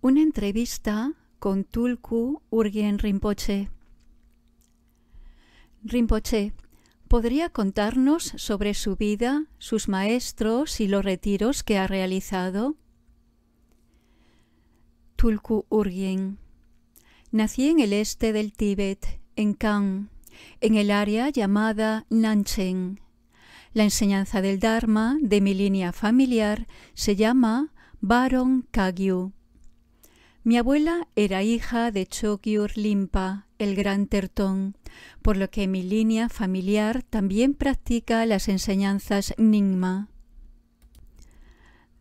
una entrevista con Tulku Urgen Rinpoche. Rinpoche, ¿podría contarnos sobre su vida, sus maestros y los retiros que ha realizado? Tulku Urgen. Nací en el este del Tíbet, en Kang, en el área llamada Nanchen. La enseñanza del Dharma de mi línea familiar se llama Baron Kagyu. Mi abuela era hija de Chogyur Limpa, el gran tertón, por lo que mi línea familiar también practica las enseñanzas Nyingma.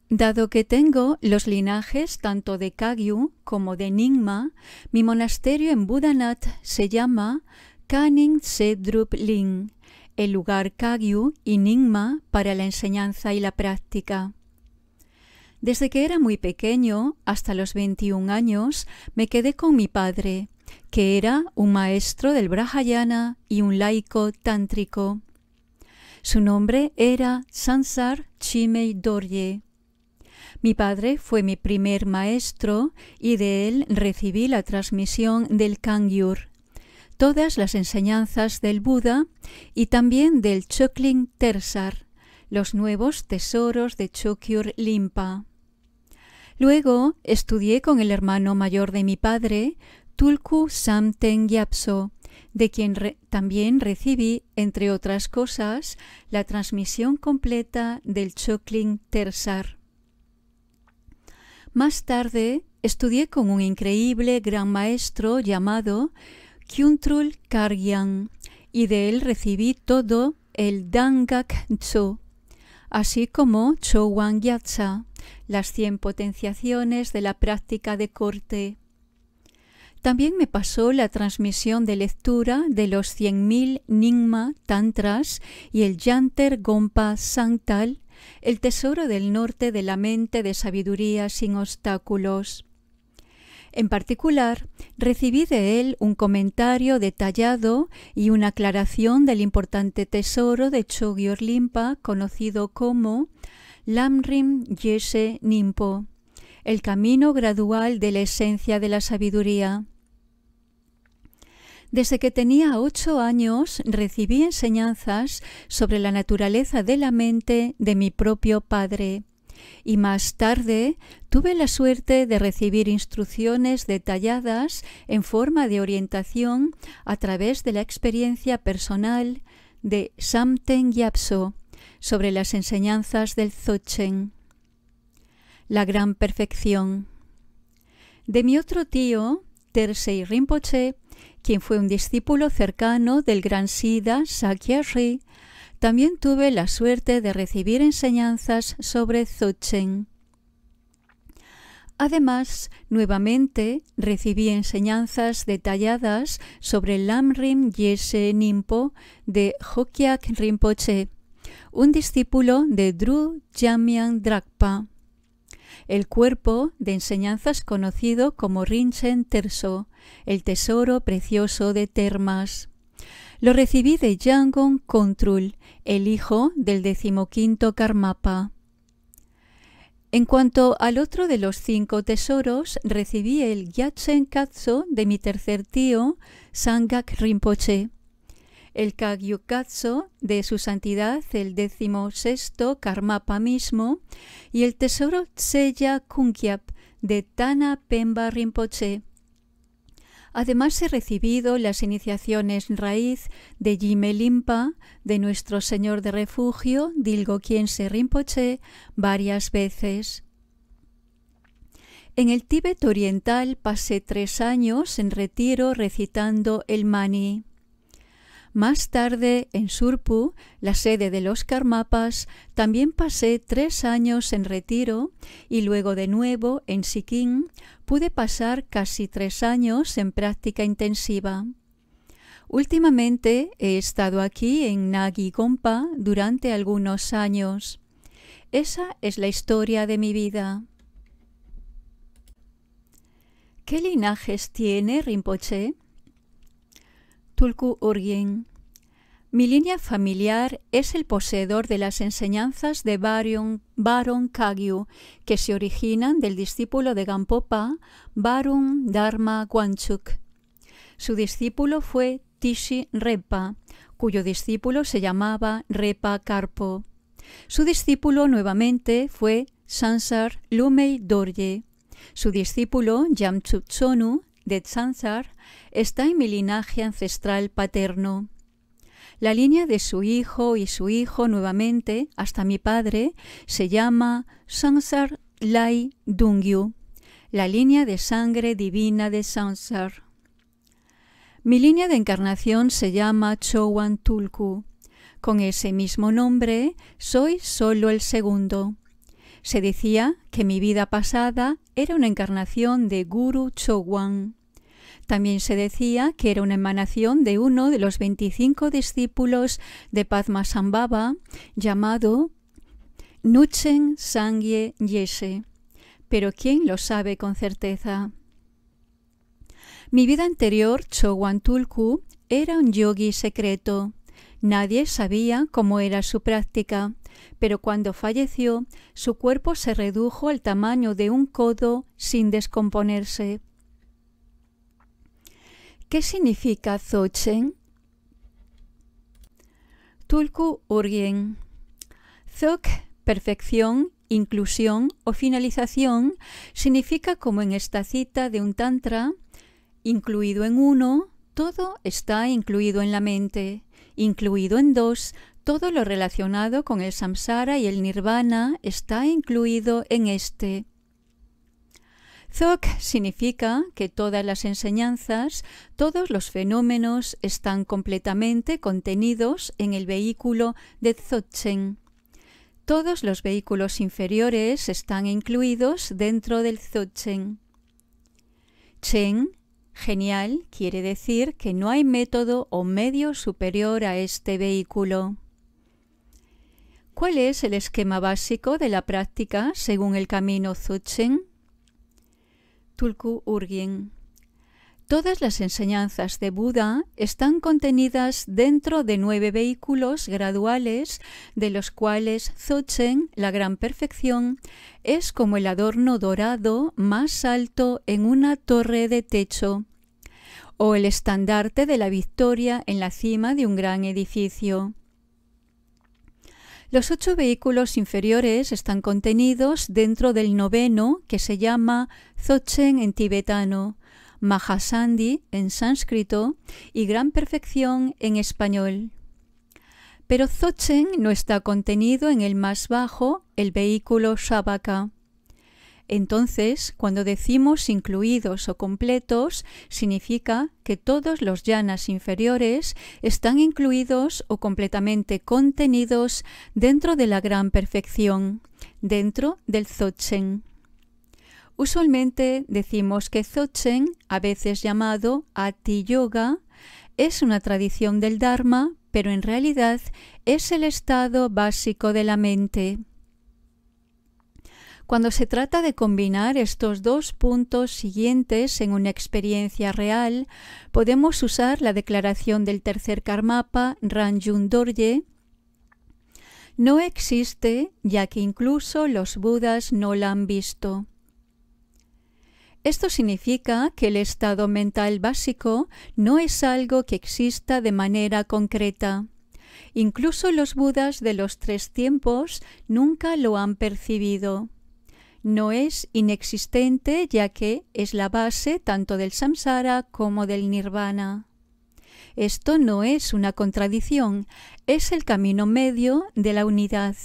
Dado que tengo los linajes tanto de Kagyu como de Nyingma, mi monasterio en Budanat se llama Kaning Sedrup Ling, el lugar Kagyu y Nyingma para la enseñanza y la práctica. Desde que era muy pequeño, hasta los 21 años, me quedé con mi padre, que era un maestro del Brahayana y un laico tántrico. Su nombre era Sansar Chimei Dorje. Mi padre fue mi primer maestro y de él recibí la transmisión del Kangyur, todas las enseñanzas del Buda y también del Chokling Tersar, los nuevos tesoros de Chokyur Limpa. Luego estudié con el hermano mayor de mi padre, Tulku Samten Gyapso, de quien también recibí, entre otras cosas, la transmisión completa del Chokling Tersar. Más tarde estudié con un increíble gran maestro llamado Kyuntrul Kargyan y de él recibí todo el Dangak Cho, así como Chowang Gyatsa las cien potenciaciones de la práctica de corte. También me pasó la transmisión de lectura de los cien mil Nigma Tantras y el Yanter Gompa santal el tesoro del norte de la mente de sabiduría sin obstáculos. En particular, recibí de él un comentario detallado y una aclaración del importante tesoro de Chogyur Limpa, conocido como Lamrim Yeshe Nimpo, el camino gradual de la esencia de la sabiduría. Desde que tenía ocho años recibí enseñanzas sobre la naturaleza de la mente de mi propio padre y más tarde tuve la suerte de recibir instrucciones detalladas en forma de orientación a través de la experiencia personal de Samten Gyapso, sobre las enseñanzas del zochen La gran perfección. De mi otro tío, Tersei Rinpoche, quien fue un discípulo cercano del gran Sida Sakya también tuve la suerte de recibir enseñanzas sobre zochen Además, nuevamente recibí enseñanzas detalladas sobre el Lamrim Yese Nimpo de Hokyak Rinpoche, un discípulo de Dru Jamyang Drakpa. El cuerpo de enseñanzas conocido como Rinchen Terso, el tesoro precioso de Termas. Lo recibí de Yangon Kontrul, el hijo del decimoquinto Karmapa. En cuanto al otro de los cinco tesoros, recibí el Gyatsen Katso de mi tercer tío, Sangak Rinpoche el Kagyukatso de su santidad, el sexto Karmapa mismo, y el tesoro Tseya Kunkyap de Tana Pemba Rinpoche. Además he recibido las iniciaciones raíz de Limpa de nuestro Señor de Refugio, Dilgo Kiense Rinpoche, varias veces. En el Tíbet Oriental pasé tres años en retiro recitando el Mani. Más tarde, en Surpu, la sede de los Karmapas, también pasé tres años en retiro y luego de nuevo en Sikkim pude pasar casi tres años en práctica intensiva. Últimamente he estado aquí en Nagi Gompa durante algunos años. Esa es la historia de mi vida. ¿Qué linajes tiene Rinpoche? Tulku Urgin. Mi línea familiar es el poseedor de las enseñanzas de Baron, Kagyu, que se originan del discípulo de Gampopa, Baron Dharma Guanchuk. Su discípulo fue Tishi Repa, cuyo discípulo se llamaba Repa Karpo. Su discípulo nuevamente fue Sansar Lumei Dorje. Su discípulo Chonu, de sansar está en mi linaje ancestral paterno. La línea de su hijo y su hijo nuevamente, hasta mi padre, se llama Sansar Lai Dungyu, la línea de sangre divina de Sansar. Mi línea de encarnación se llama chowantulku Tulku. Con ese mismo nombre soy solo el segundo. Se decía que mi vida pasada era una encarnación de Guru Chowan. También se decía que era una emanación de uno de los 25 discípulos de Padmasambhava llamado Nuchen Sangye Yeshe, Pero ¿quién lo sabe con certeza? Mi vida anterior, Chowan Tulku, era un yogi secreto. Nadie sabía cómo era su práctica, pero cuando falleció, su cuerpo se redujo al tamaño de un codo sin descomponerse. ¿Qué significa zochen? Tulku Urgen. Dzog, perfección, inclusión o finalización, significa como en esta cita de un tantra, incluido en uno, todo está incluido en la mente incluido en dos, todo lo relacionado con el samsara y el nirvana está incluido en este. Zok significa que todas las enseñanzas, todos los fenómenos están completamente contenidos en el vehículo de Dzogchen. Todos los vehículos inferiores están incluidos dentro del Dzogchen. Chen Genial quiere decir que no hay método o medio superior a este vehículo. ¿Cuál es el esquema básico de la práctica según el camino Zuchen? Tulku Urgin Todas las enseñanzas de Buda están contenidas dentro de nueve vehículos graduales, de los cuales Zochen, la gran perfección, es como el adorno dorado más alto en una torre de techo, o el estandarte de la victoria en la cima de un gran edificio. Los ocho vehículos inferiores están contenidos dentro del noveno, que se llama Zochen en tibetano, Mahasandhi en sánscrito y gran perfección en español. Pero zochen no está contenido en el más bajo, el vehículo Shabaka. Entonces, cuando decimos incluidos o completos, significa que todos los llanas inferiores están incluidos o completamente contenidos dentro de la gran perfección, dentro del zochen. Usualmente decimos que Dzogchen, a veces llamado Ati Yoga, es una tradición del Dharma, pero en realidad es el estado básico de la mente. Cuando se trata de combinar estos dos puntos siguientes en una experiencia real, podemos usar la declaración del tercer Karmapa Ranjun Dorje. No existe, ya que incluso los Budas no la han visto. Esto significa que el estado mental básico no es algo que exista de manera concreta. Incluso los budas de los tres tiempos nunca lo han percibido. No es inexistente ya que es la base tanto del samsara como del nirvana. Esto no es una contradicción, es el camino medio de la unidad.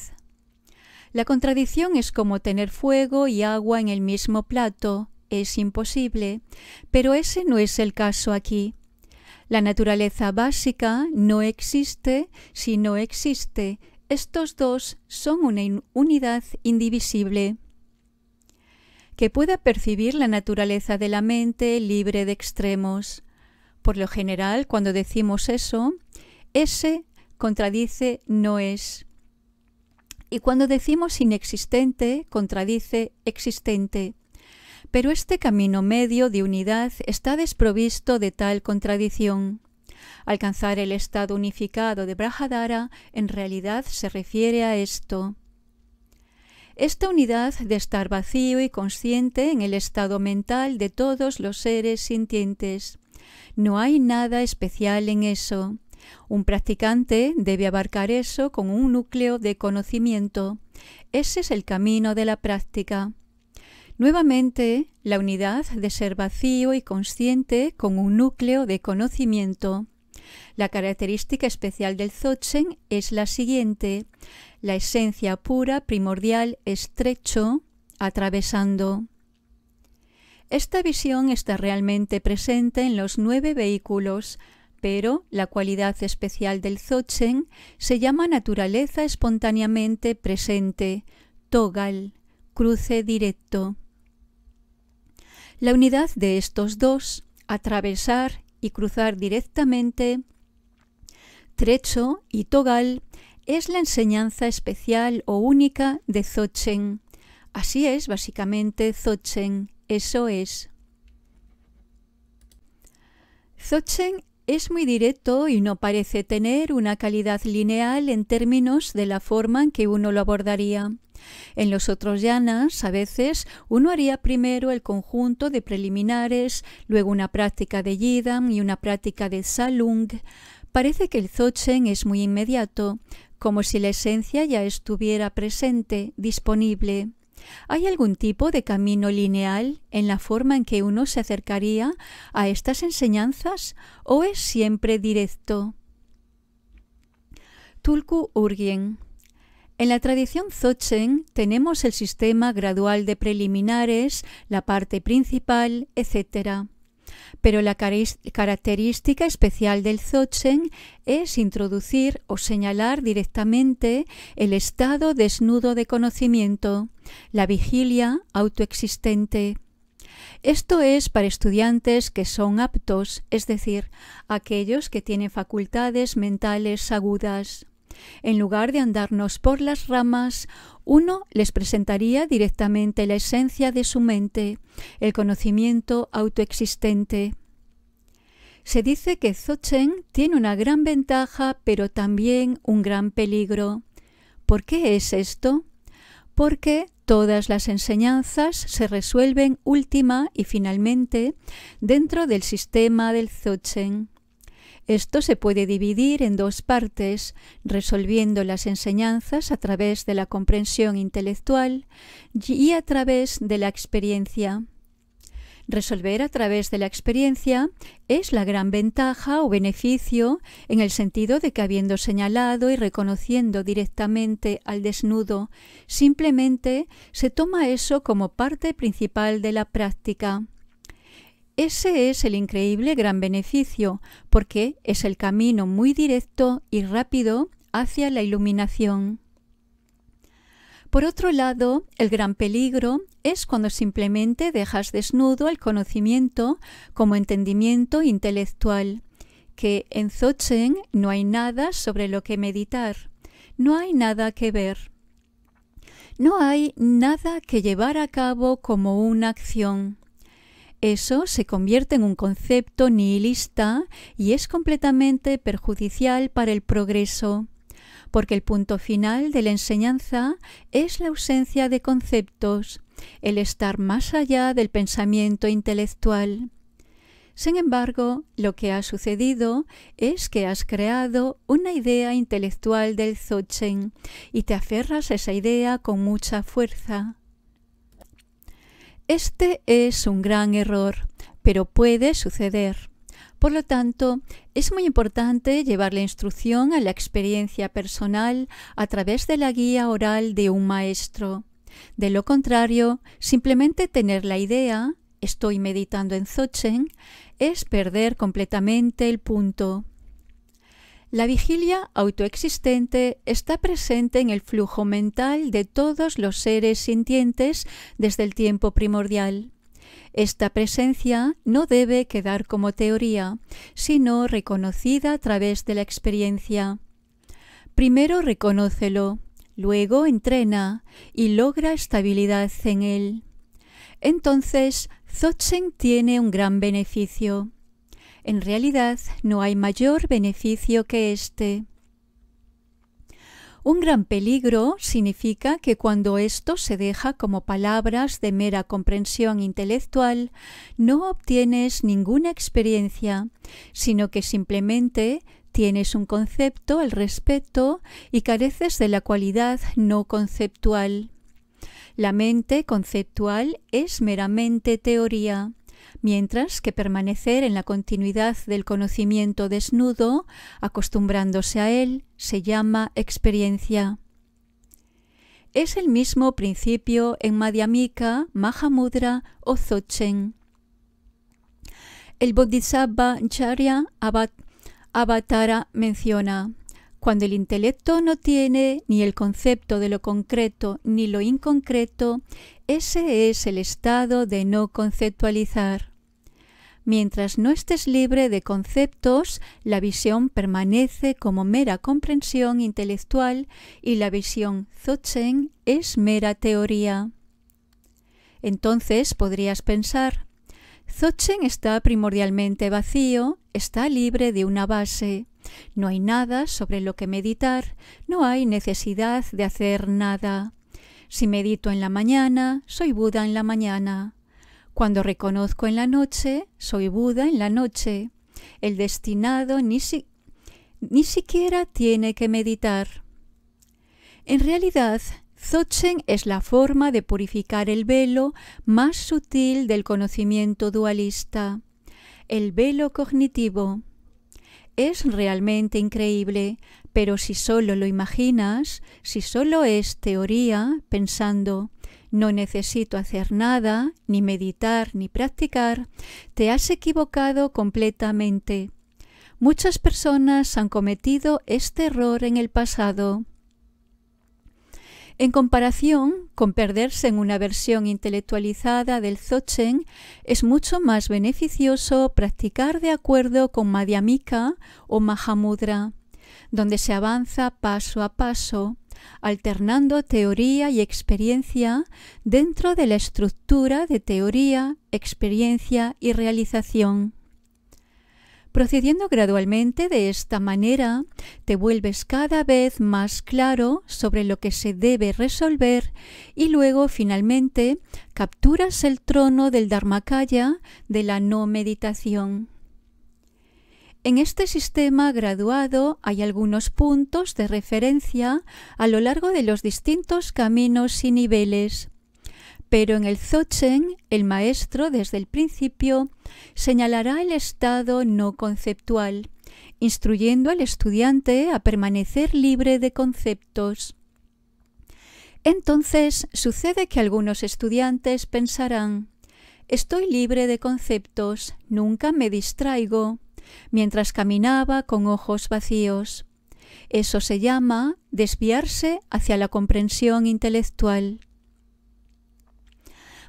La contradicción es como tener fuego y agua en el mismo plato, es imposible, pero ese no es el caso aquí. La naturaleza básica no existe si no existe. Estos dos son una unidad indivisible. Que pueda percibir la naturaleza de la mente libre de extremos. Por lo general, cuando decimos eso, ese contradice no es. Y cuando decimos inexistente, contradice existente. Pero este camino medio de unidad está desprovisto de tal contradicción. Alcanzar el estado unificado de Brahadara en realidad se refiere a esto. Esta unidad de estar vacío y consciente en el estado mental de todos los seres sintientes. No hay nada especial en eso. Un practicante debe abarcar eso con un núcleo de conocimiento. Ese es el camino de la práctica. Nuevamente, la unidad de ser vacío y consciente con un núcleo de conocimiento. La característica especial del Dzogchen es la siguiente: la esencia pura, primordial, estrecho, atravesando. Esta visión está realmente presente en los nueve vehículos, pero la cualidad especial del Dzogchen se llama naturaleza espontáneamente presente, togal, cruce directo. La unidad de estos dos, atravesar y cruzar directamente Trecho y Togal, es la enseñanza especial o única de Zochen. Así es básicamente Zochen, eso es. Zochen es muy directo y no parece tener una calidad lineal en términos de la forma en que uno lo abordaría. En los otros llanas, a veces, uno haría primero el conjunto de preliminares, luego una práctica de yidam y una práctica de salung. Parece que el zochen es muy inmediato, como si la esencia ya estuviera presente, disponible. ¿Hay algún tipo de camino lineal en la forma en que uno se acercaría a estas enseñanzas o es siempre directo? Tulku Urgien en la tradición Dzogchen tenemos el sistema gradual de preliminares, la parte principal, etc. Pero la característica especial del Dzogchen es introducir o señalar directamente el estado desnudo de conocimiento, la vigilia autoexistente. Esto es para estudiantes que son aptos, es decir, aquellos que tienen facultades mentales agudas. En lugar de andarnos por las ramas, uno les presentaría directamente la esencia de su mente, el conocimiento autoexistente. Se dice que Zochen tiene una gran ventaja, pero también un gran peligro. ¿Por qué es esto? Porque todas las enseñanzas se resuelven última y finalmente dentro del sistema del Zochen. Esto se puede dividir en dos partes, resolviendo las enseñanzas a través de la comprensión intelectual y a través de la experiencia. Resolver a través de la experiencia es la gran ventaja o beneficio en el sentido de que habiendo señalado y reconociendo directamente al desnudo, simplemente se toma eso como parte principal de la práctica. Ese es el increíble gran beneficio, porque es el camino muy directo y rápido hacia la iluminación. Por otro lado, el gran peligro es cuando simplemente dejas desnudo el conocimiento como entendimiento intelectual, que en Zochen no hay nada sobre lo que meditar, no hay nada que ver, no hay nada que llevar a cabo como una acción. Eso se convierte en un concepto nihilista y es completamente perjudicial para el progreso, porque el punto final de la enseñanza es la ausencia de conceptos, el estar más allá del pensamiento intelectual. Sin embargo, lo que ha sucedido es que has creado una idea intelectual del Zochen y te aferras a esa idea con mucha fuerza. Este es un gran error, pero puede suceder. Por lo tanto, es muy importante llevar la instrucción a la experiencia personal a través de la guía oral de un maestro. De lo contrario, simplemente tener la idea, estoy meditando en Zochen, es perder completamente el punto. La vigilia autoexistente está presente en el flujo mental de todos los seres sintientes desde el tiempo primordial. Esta presencia no debe quedar como teoría, sino reconocida a través de la experiencia. Primero reconócelo, luego entrena y logra estabilidad en él. Entonces, Zotzen tiene un gran beneficio. En realidad, no hay mayor beneficio que este. Un gran peligro significa que cuando esto se deja como palabras de mera comprensión intelectual, no obtienes ninguna experiencia, sino que simplemente tienes un concepto al respecto y careces de la cualidad no conceptual. La mente conceptual es meramente teoría mientras que permanecer en la continuidad del conocimiento desnudo, acostumbrándose a él, se llama experiencia. Es el mismo principio en Madhyamika, Mahamudra o Dzogchen. El Bodhisattva Charya Avatara menciona, cuando el intelecto no tiene ni el concepto de lo concreto ni lo inconcreto, ese es el estado de no conceptualizar. Mientras no estés libre de conceptos, la visión permanece como mera comprensión intelectual y la visión Zochen es mera teoría. Entonces podrías pensar, Zochen está primordialmente vacío, está libre de una base. No hay nada sobre lo que meditar, no hay necesidad de hacer nada. Si medito en la mañana, soy Buda en la mañana. Cuando reconozco en la noche, soy Buda en la noche. El destinado ni, ni siquiera tiene que meditar. En realidad, zochen es la forma de purificar el velo más sutil del conocimiento dualista, el velo cognitivo es realmente increíble, pero si solo lo imaginas, si solo es teoría, pensando no necesito hacer nada, ni meditar, ni practicar, te has equivocado completamente. Muchas personas han cometido este error en el pasado. En comparación con perderse en una versión intelectualizada del Dzogchen, es mucho más beneficioso practicar de acuerdo con Madhyamika o Mahamudra, donde se avanza paso a paso, alternando teoría y experiencia dentro de la estructura de teoría, experiencia y realización. Procediendo gradualmente de esta manera, te vuelves cada vez más claro sobre lo que se debe resolver y luego finalmente capturas el trono del Dharmakaya de la no meditación. En este sistema graduado hay algunos puntos de referencia a lo largo de los distintos caminos y niveles. Pero en el zocheng el maestro desde el principio señalará el estado no conceptual, instruyendo al estudiante a permanecer libre de conceptos. Entonces sucede que algunos estudiantes pensarán, estoy libre de conceptos, nunca me distraigo, mientras caminaba con ojos vacíos. Eso se llama desviarse hacia la comprensión intelectual.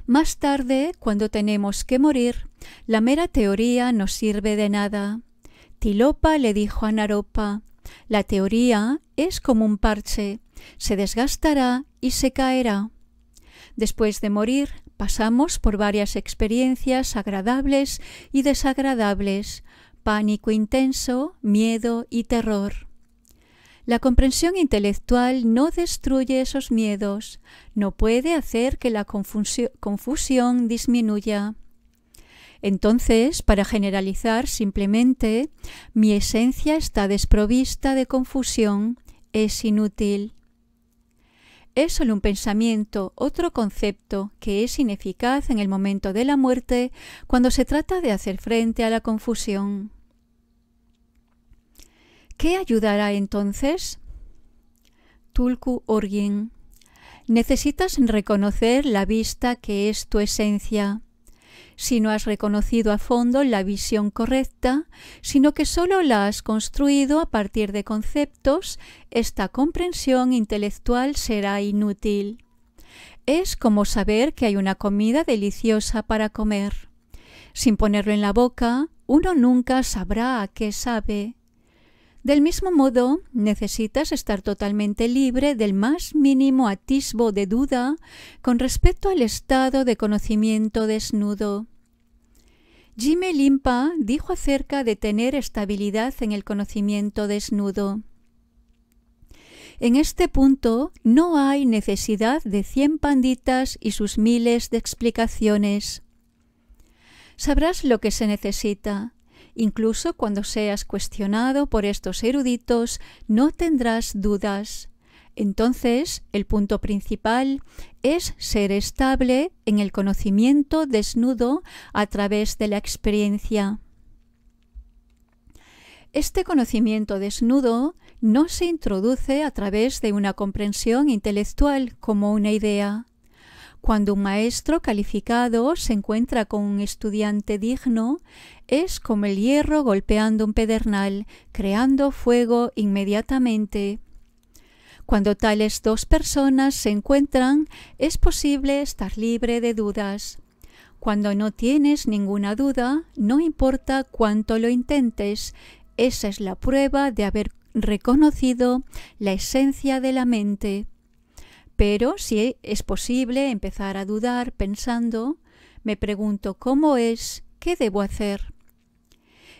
Más tarde, cuando tenemos que morir, la mera teoría no sirve de nada. Tilopa le dijo a Naropa, la teoría es como un parche, se desgastará y se caerá. Después de morir, pasamos por varias experiencias agradables y desagradables, pánico intenso, miedo y terror. La comprensión intelectual no destruye esos miedos, no puede hacer que la confusión disminuya. Entonces, para generalizar simplemente, mi esencia está desprovista de confusión, es inútil. Es solo un pensamiento, otro concepto, que es ineficaz en el momento de la muerte cuando se trata de hacer frente a la confusión qué ayudará entonces? Tulku Orgin, necesitas reconocer la vista que es tu esencia. Si no has reconocido a fondo la visión correcta, sino que solo la has construido a partir de conceptos, esta comprensión intelectual será inútil. Es como saber que hay una comida deliciosa para comer. Sin ponerlo en la boca, uno nunca sabrá a qué sabe. Del mismo modo, necesitas estar totalmente libre del más mínimo atisbo de duda con respecto al estado de conocimiento desnudo. Jimmy Limpa dijo acerca de tener estabilidad en el conocimiento desnudo. En este punto no hay necesidad de cien panditas y sus miles de explicaciones. Sabrás lo que se necesita, Incluso cuando seas cuestionado por estos eruditos, no tendrás dudas. Entonces, el punto principal es ser estable en el conocimiento desnudo a través de la experiencia. Este conocimiento desnudo no se introduce a través de una comprensión intelectual como una idea. Cuando un maestro calificado se encuentra con un estudiante digno, es como el hierro golpeando un pedernal, creando fuego inmediatamente. Cuando tales dos personas se encuentran, es posible estar libre de dudas. Cuando no tienes ninguna duda, no importa cuánto lo intentes, esa es la prueba de haber reconocido la esencia de la mente. Pero si es posible empezar a dudar pensando, me pregunto cómo es, qué debo hacer.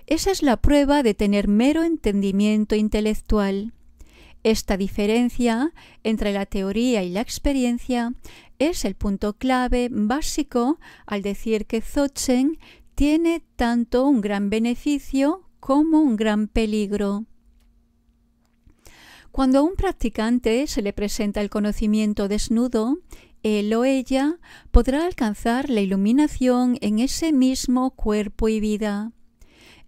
Esa es la prueba de tener mero entendimiento intelectual. Esta diferencia entre la teoría y la experiencia es el punto clave básico al decir que Zochen tiene tanto un gran beneficio como un gran peligro. Cuando a un practicante se le presenta el conocimiento desnudo, él o ella podrá alcanzar la iluminación en ese mismo cuerpo y vida.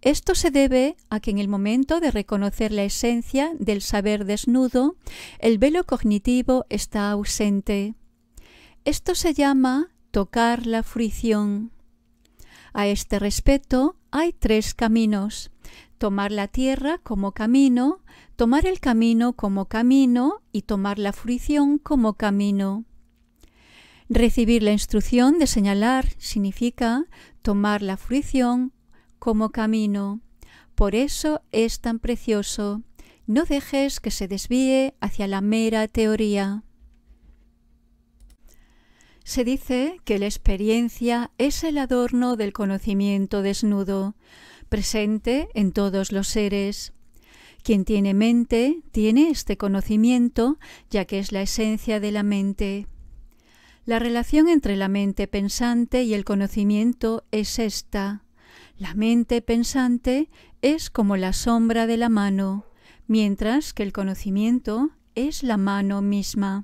Esto se debe a que en el momento de reconocer la esencia del saber desnudo, el velo cognitivo está ausente. Esto se llama tocar la fruición. A este respecto, hay tres caminos. Tomar la tierra como camino, tomar el camino como camino y tomar la fruición como camino. Recibir la instrucción de señalar significa tomar la fruición como camino. Por eso es tan precioso. No dejes que se desvíe hacia la mera teoría. Se dice que la experiencia es el adorno del conocimiento desnudo, presente en todos los seres. Quien tiene mente tiene este conocimiento, ya que es la esencia de la mente. La relación entre la mente pensante y el conocimiento es esta. La mente pensante es como la sombra de la mano, mientras que el conocimiento es la mano misma.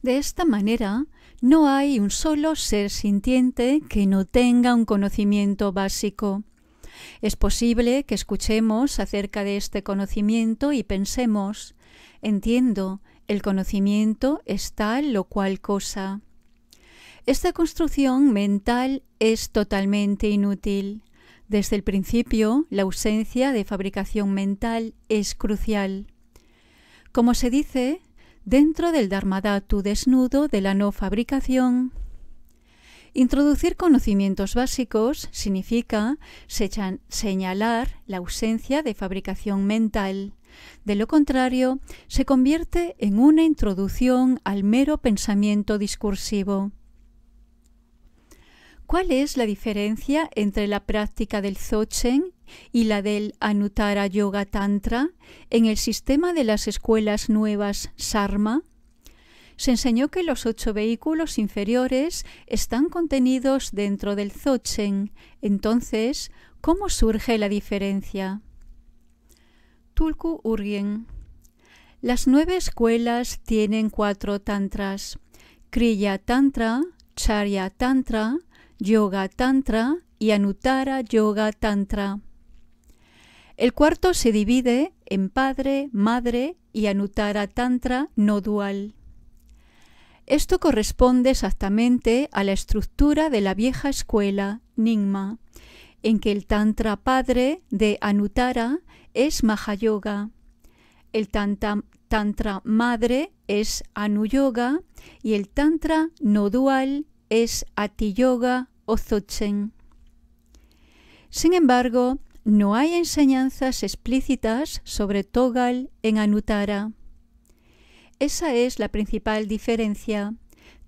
De esta manera, no hay un solo ser sintiente que no tenga un conocimiento básico. Es posible que escuchemos acerca de este conocimiento y pensemos, entiendo, el conocimiento es tal o cual cosa. Esta construcción mental es totalmente inútil. Desde el principio, la ausencia de fabricación mental es crucial. Como se dice, dentro del Dharmadhatu desnudo de la no fabricación, Introducir conocimientos básicos significa señalar la ausencia de fabricación mental. De lo contrario, se convierte en una introducción al mero pensamiento discursivo. ¿Cuál es la diferencia entre la práctica del Dzogchen y la del Anuttara Yoga Tantra en el sistema de las escuelas nuevas Sarma? se enseñó que los ocho vehículos inferiores están contenidos dentro del Zochen. Entonces, ¿cómo surge la diferencia? Tulku Urgen. Las nueve escuelas tienen cuatro tantras: Kriya Tantra, Charya Tantra, Yoga Tantra y Anuttara Yoga Tantra. El cuarto se divide en padre, madre y Anuttara Tantra no dual. Esto corresponde exactamente a la estructura de la vieja escuela Nyingma, en que el Tantra padre de Anuttara es Mahayoga, el Tantra, madre es Anuyoga y el Tantra no dual es Atiyoga o Zochen. Sin embargo, no hay enseñanzas explícitas sobre Togal en Anuttara. Esa es la principal diferencia.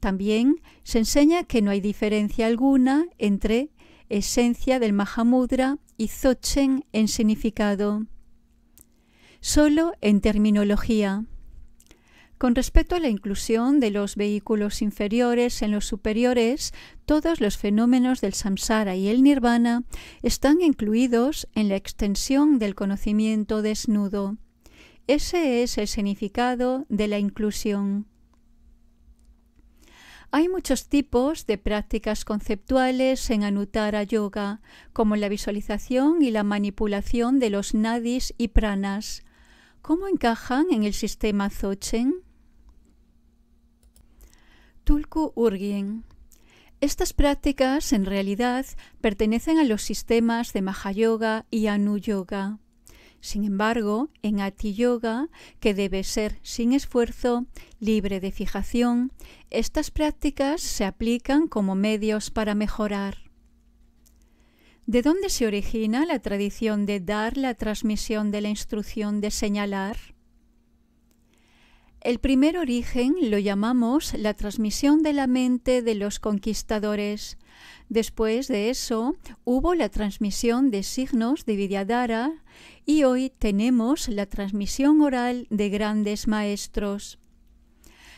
También se enseña que no hay diferencia alguna entre esencia del Mahamudra y Dzogchen en significado, solo en terminología. Con respecto a la inclusión de los vehículos inferiores en los superiores, todos los fenómenos del samsara y el nirvana están incluidos en la extensión del conocimiento desnudo. Ese es el significado de la inclusión. Hay muchos tipos de prácticas conceptuales en Anuttara Yoga, como la visualización y la manipulación de los nadis y pranas. ¿Cómo encajan en el sistema Zochen? Tulku Urgien. Estas prácticas en realidad pertenecen a los sistemas de Mahayoga y Anu Yoga. Sin embargo, en Atiyoga, Yoga, que debe ser sin esfuerzo, libre de fijación, estas prácticas se aplican como medios para mejorar. ¿De dónde se origina la tradición de dar la transmisión de la instrucción de señalar? El primer origen lo llamamos la transmisión de la mente de los conquistadores. Después de eso hubo la transmisión de signos de Vidyadhara, y hoy tenemos la transmisión oral de grandes maestros.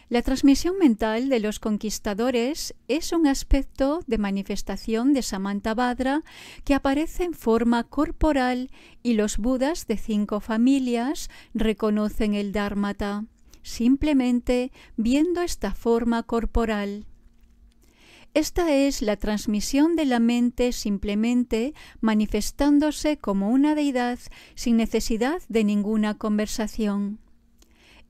La transmisión mental de los conquistadores es un aspecto de manifestación de Samantabhadra que aparece en forma corporal y los budas de cinco familias reconocen el Dharmata, simplemente viendo esta forma corporal. Esta es la transmisión de la mente simplemente manifestándose como una deidad sin necesidad de ninguna conversación.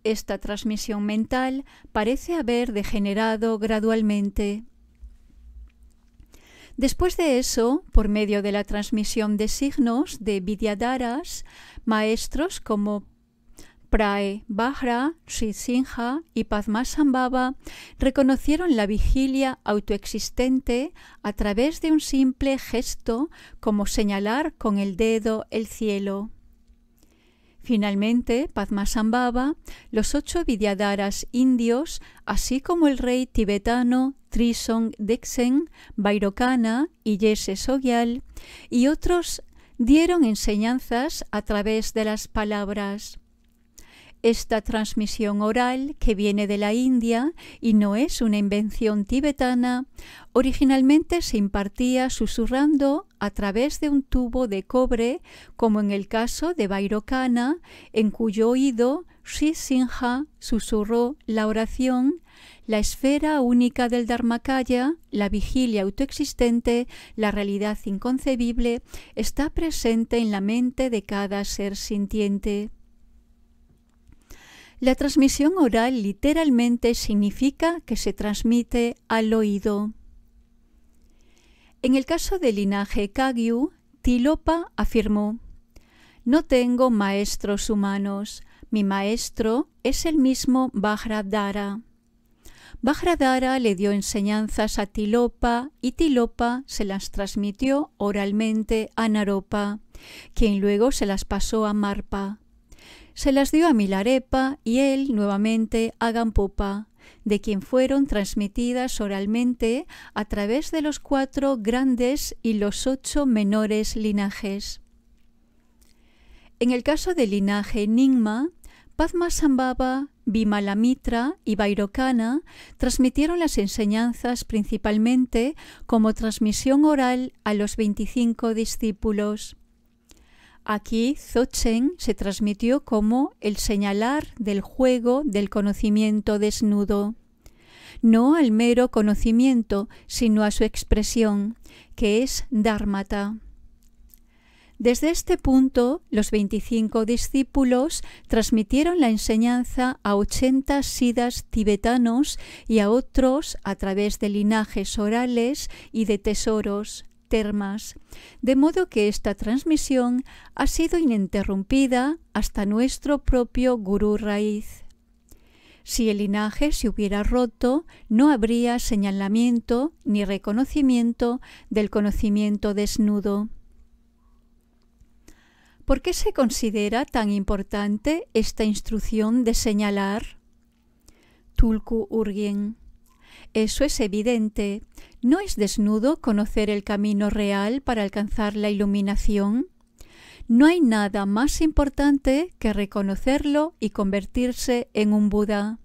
Esta transmisión mental parece haber degenerado gradualmente. Después de eso, por medio de la transmisión de signos de Vidyadharas, maestros como Prae, Bahra, Srisinha y Padmasambhava reconocieron la vigilia autoexistente a través de un simple gesto como señalar con el dedo el cielo. Finalmente, Padmasambhava, los ocho Vidyadharas indios, así como el rey tibetano Trisong Dexen, Bairokana y Yese Sogyal, y otros dieron enseñanzas a través de las palabras. Esta transmisión oral, que viene de la India y no es una invención tibetana, originalmente se impartía susurrando a través de un tubo de cobre, como en el caso de Vairocana, en cuyo oído Sri Sinha susurró la oración la esfera única del Dharmakaya, la vigilia autoexistente, la realidad inconcebible, está presente en la mente de cada ser sintiente. La transmisión oral literalmente significa que se transmite al oído. En el caso del linaje Kagyu, Tilopa afirmó, No tengo maestros humanos, mi maestro es el mismo Vajradhara. Vajradhara le dio enseñanzas a Tilopa y Tilopa se las transmitió oralmente a Naropa, quien luego se las pasó a Marpa. Se las dio a Milarepa y él nuevamente a Gampopa, de quien fueron transmitidas oralmente a través de los cuatro grandes y los ocho menores linajes. En el caso del linaje Nigma, Padmasambhava, Bimalamitra y Bairokana transmitieron las enseñanzas principalmente como transmisión oral a los 25 discípulos. Aquí Zochen se transmitió como el señalar del juego del conocimiento desnudo, no al mero conocimiento, sino a su expresión, que es dharmata. Desde este punto, los 25 discípulos transmitieron la enseñanza a 80 sidas tibetanos y a otros a través de linajes orales y de tesoros, termas, de modo que esta transmisión ha sido ininterrumpida hasta nuestro propio gurú raíz. Si el linaje se hubiera roto, no habría señalamiento ni reconocimiento del conocimiento desnudo. ¿Por qué se considera tan importante esta instrucción de señalar? Tulku Urgen, Eso es evidente, ¿No es desnudo conocer el camino real para alcanzar la iluminación? No hay nada más importante que reconocerlo y convertirse en un Buda.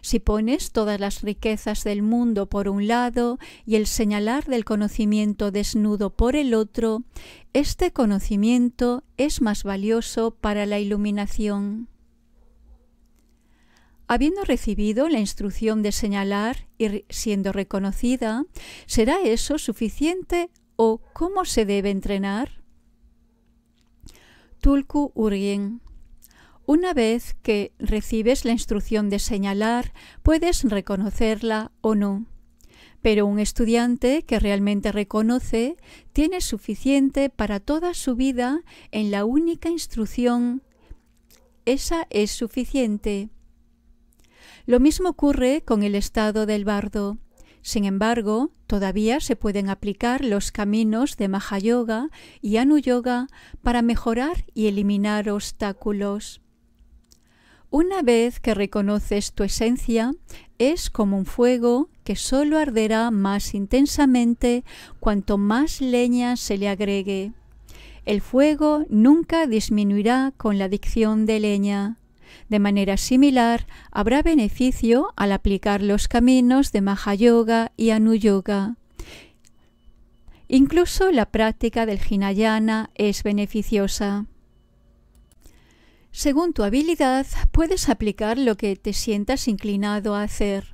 Si pones todas las riquezas del mundo por un lado y el señalar del conocimiento desnudo por el otro, este conocimiento es más valioso para la iluminación. Habiendo recibido la instrucción de señalar y siendo reconocida, ¿será eso suficiente o cómo se debe entrenar? Tulku Urien una vez que recibes la instrucción de señalar, puedes reconocerla o no. Pero un estudiante que realmente reconoce tiene suficiente para toda su vida en la única instrucción. Esa es suficiente. Lo mismo ocurre con el estado del bardo. Sin embargo, todavía se pueden aplicar los caminos de Mahayoga y Anu Yoga para mejorar y eliminar obstáculos. Una vez que reconoces tu esencia, es como un fuego que solo arderá más intensamente cuanto más leña se le agregue. El fuego nunca disminuirá con la adicción de leña. De manera similar, habrá beneficio al aplicar los caminos de Maha Yoga y Anu Yoga. Incluso la práctica del Hinayana es beneficiosa. Según tu habilidad, puedes aplicar lo que te sientas inclinado a hacer,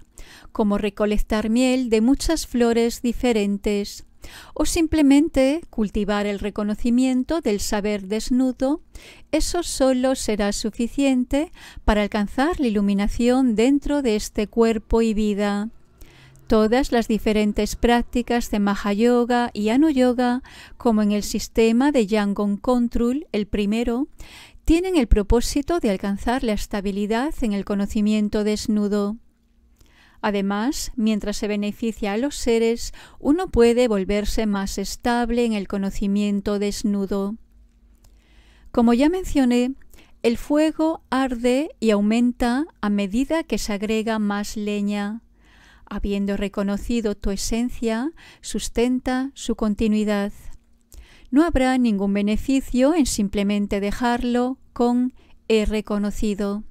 como recolectar miel de muchas flores diferentes, o simplemente cultivar el reconocimiento del saber desnudo, eso solo será suficiente para alcanzar la iluminación dentro de este cuerpo y vida. Todas las diferentes prácticas de Maha Yoga y Anu Yoga, como en el sistema de Yangon Control, el primero, tienen el propósito de alcanzar la estabilidad en el conocimiento desnudo. Además, mientras se beneficia a los seres, uno puede volverse más estable en el conocimiento desnudo. Como ya mencioné, el fuego arde y aumenta a medida que se agrega más leña. Habiendo reconocido tu esencia, sustenta su continuidad. No habrá ningún beneficio en simplemente dejarlo con he reconocido.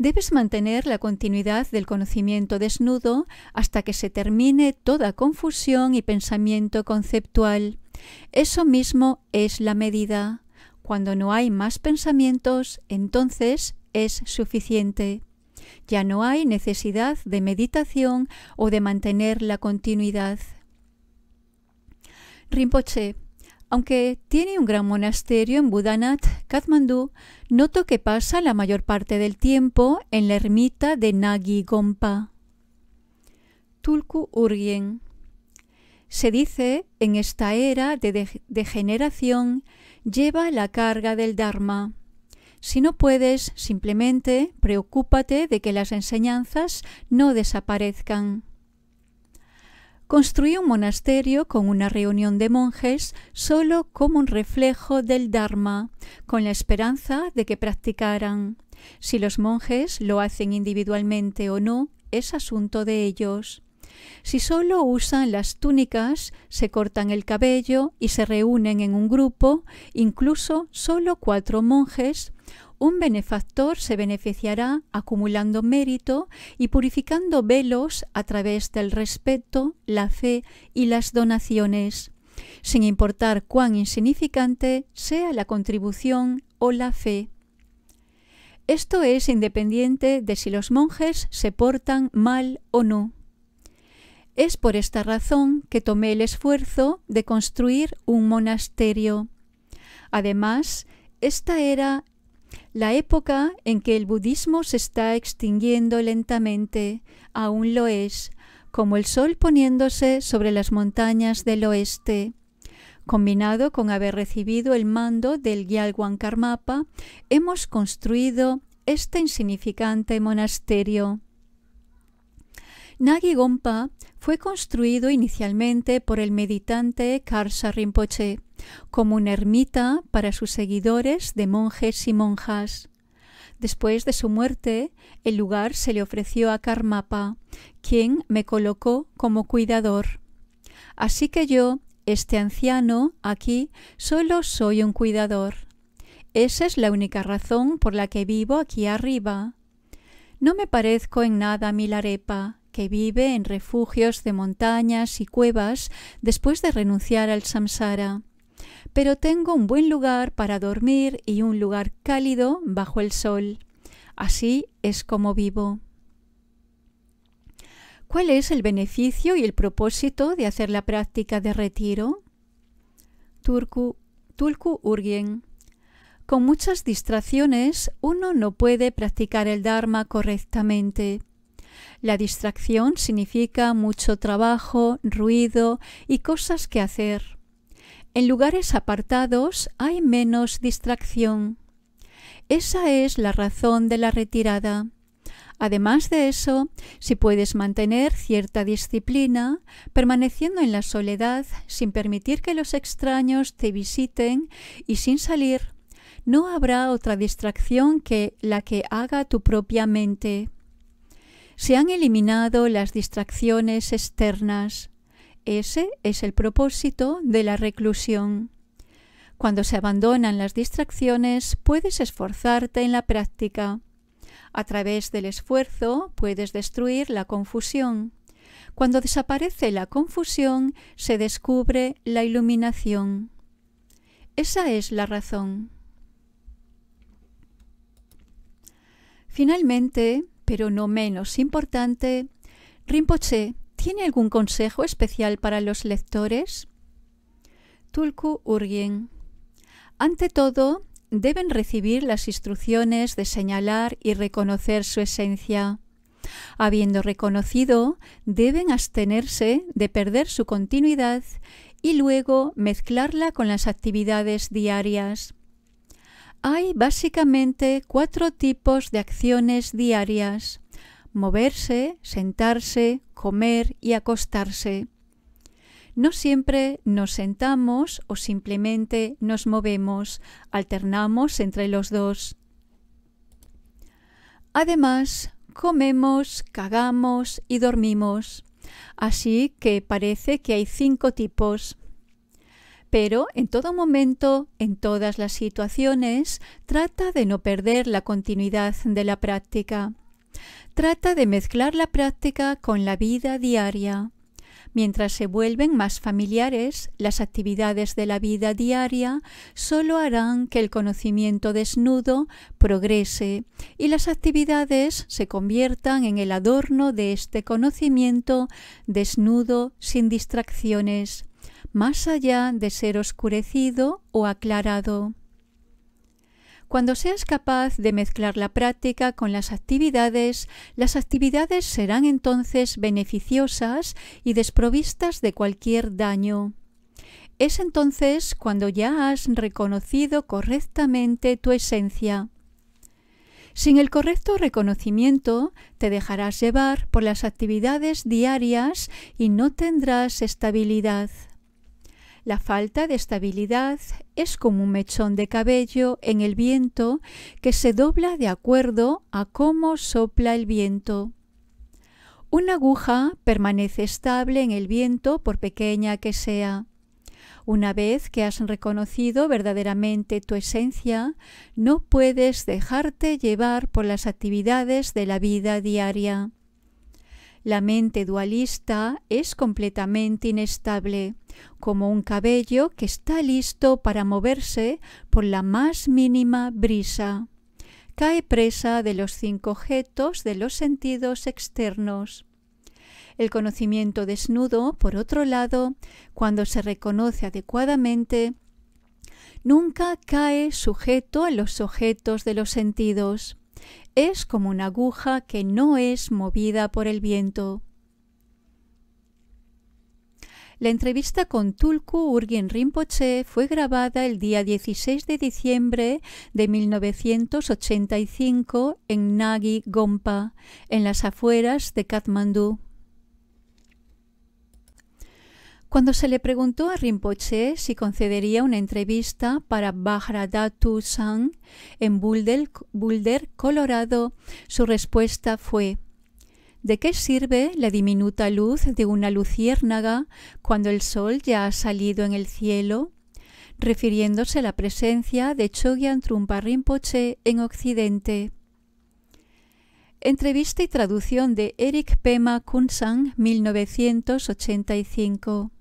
Debes mantener la continuidad del conocimiento desnudo hasta que se termine toda confusión y pensamiento conceptual. Eso mismo es la medida. Cuando no hay más pensamientos, entonces es suficiente. Ya no hay necesidad de meditación o de mantener la continuidad. Rinpoche aunque tiene un gran monasterio en Budanat, Kathmandú, noto que pasa la mayor parte del tiempo en la ermita de Nagi Gompa. Tulku Urgen. Se dice, en esta era de degeneración, lleva la carga del Dharma. Si no puedes, simplemente preocúpate de que las enseñanzas no desaparezcan construyó un monasterio con una reunión de monjes solo como un reflejo del Dharma, con la esperanza de que practicaran. Si los monjes lo hacen individualmente o no, es asunto de ellos. Si solo usan las túnicas, se cortan el cabello y se reúnen en un grupo, incluso solo cuatro monjes, un benefactor se beneficiará acumulando mérito y purificando velos a través del respeto, la fe y las donaciones, sin importar cuán insignificante sea la contribución o la fe. Esto es independiente de si los monjes se portan mal o no. Es por esta razón que tomé el esfuerzo de construir un monasterio. Además, esta era la época en que el budismo se está extinguiendo lentamente aún lo es, como el sol poniéndose sobre las montañas del oeste. Combinado con haber recibido el mando del Gyalwang Karmapa, hemos construido este insignificante monasterio. Nagi Gompa fue construido inicialmente por el meditante Karsa Rinpoche como una ermita para sus seguidores de monjes y monjas. Después de su muerte, el lugar se le ofreció a Karmapa, quien me colocó como cuidador. Así que yo, este anciano, aquí, solo soy un cuidador. Esa es la única razón por la que vivo aquí arriba. No me parezco en nada a Milarepa, que vive en refugios de montañas y cuevas después de renunciar al samsara pero tengo un buen lugar para dormir y un lugar cálido bajo el sol. Así es como vivo. ¿Cuál es el beneficio y el propósito de hacer la práctica de retiro? Turku, Tulku Con muchas distracciones uno no puede practicar el Dharma correctamente. La distracción significa mucho trabajo, ruido y cosas que hacer. En lugares apartados hay menos distracción. Esa es la razón de la retirada. Además de eso, si puedes mantener cierta disciplina, permaneciendo en la soledad sin permitir que los extraños te visiten y sin salir, no habrá otra distracción que la que haga tu propia mente. Se han eliminado las distracciones externas. Ese es el propósito de la reclusión. Cuando se abandonan las distracciones, puedes esforzarte en la práctica. A través del esfuerzo puedes destruir la confusión. Cuando desaparece la confusión, se descubre la iluminación. Esa es la razón. Finalmente, pero no menos importante, Rinpoche ¿Tiene algún consejo especial para los lectores? Tulku Urgen. Ante todo, deben recibir las instrucciones de señalar y reconocer su esencia. Habiendo reconocido, deben abstenerse de perder su continuidad y luego mezclarla con las actividades diarias. Hay básicamente cuatro tipos de acciones diarias moverse, sentarse, comer y acostarse. No siempre nos sentamos o simplemente nos movemos, alternamos entre los dos. Además, comemos, cagamos y dormimos. Así que parece que hay cinco tipos. Pero en todo momento, en todas las situaciones, trata de no perder la continuidad de la práctica. Trata de mezclar la práctica con la vida diaria. Mientras se vuelven más familiares, las actividades de la vida diaria solo harán que el conocimiento desnudo progrese y las actividades se conviertan en el adorno de este conocimiento desnudo sin distracciones, más allá de ser oscurecido o aclarado. Cuando seas capaz de mezclar la práctica con las actividades, las actividades serán entonces beneficiosas y desprovistas de cualquier daño. Es entonces cuando ya has reconocido correctamente tu esencia. Sin el correcto reconocimiento, te dejarás llevar por las actividades diarias y no tendrás estabilidad. La falta de estabilidad es como un mechón de cabello en el viento que se dobla de acuerdo a cómo sopla el viento. Una aguja permanece estable en el viento por pequeña que sea. Una vez que has reconocido verdaderamente tu esencia, no puedes dejarte llevar por las actividades de la vida diaria. La mente dualista es completamente inestable como un cabello que está listo para moverse por la más mínima brisa. Cae presa de los cinco objetos de los sentidos externos. El conocimiento desnudo, por otro lado, cuando se reconoce adecuadamente, nunca cae sujeto a los objetos de los sentidos. Es como una aguja que no es movida por el viento. La entrevista con Tulku Urgen Rinpoche fue grabada el día 16 de diciembre de 1985 en Nagi Gompa, en las afueras de Kathmandú. Cuando se le preguntó a Rinpoche si concedería una entrevista para Datu Sang en Boulder, Colorado, su respuesta fue: ¿De qué sirve la diminuta luz de una luciérnaga cuando el sol ya ha salido en el cielo? refiriéndose a la presencia de Chogyan Trungpa Rinpoche en Occidente. Entrevista y traducción de Eric Pema Kunsang, 1985.